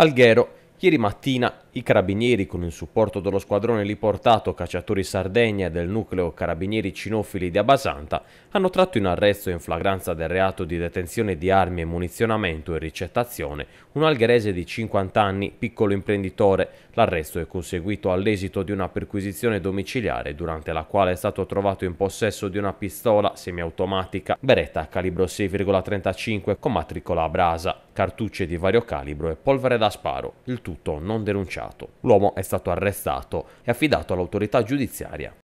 Alghero, ieri mattina i carabinieri con il supporto dello squadrone riportato cacciatori Sardegna e del nucleo carabinieri cinofili di Abasanta hanno tratto in arresto in flagranza del reato di detenzione di armi e munizionamento e ricettazione un algherese di 50 anni, piccolo imprenditore. L'arresto è conseguito all'esito di una perquisizione domiciliare durante la quale è stato trovato in possesso di una pistola semiautomatica Beretta calibro 6,35 con matricola a brasa cartucce di vario calibro e polvere da sparo, il tutto non denunciato. L'uomo è stato arrestato e affidato all'autorità giudiziaria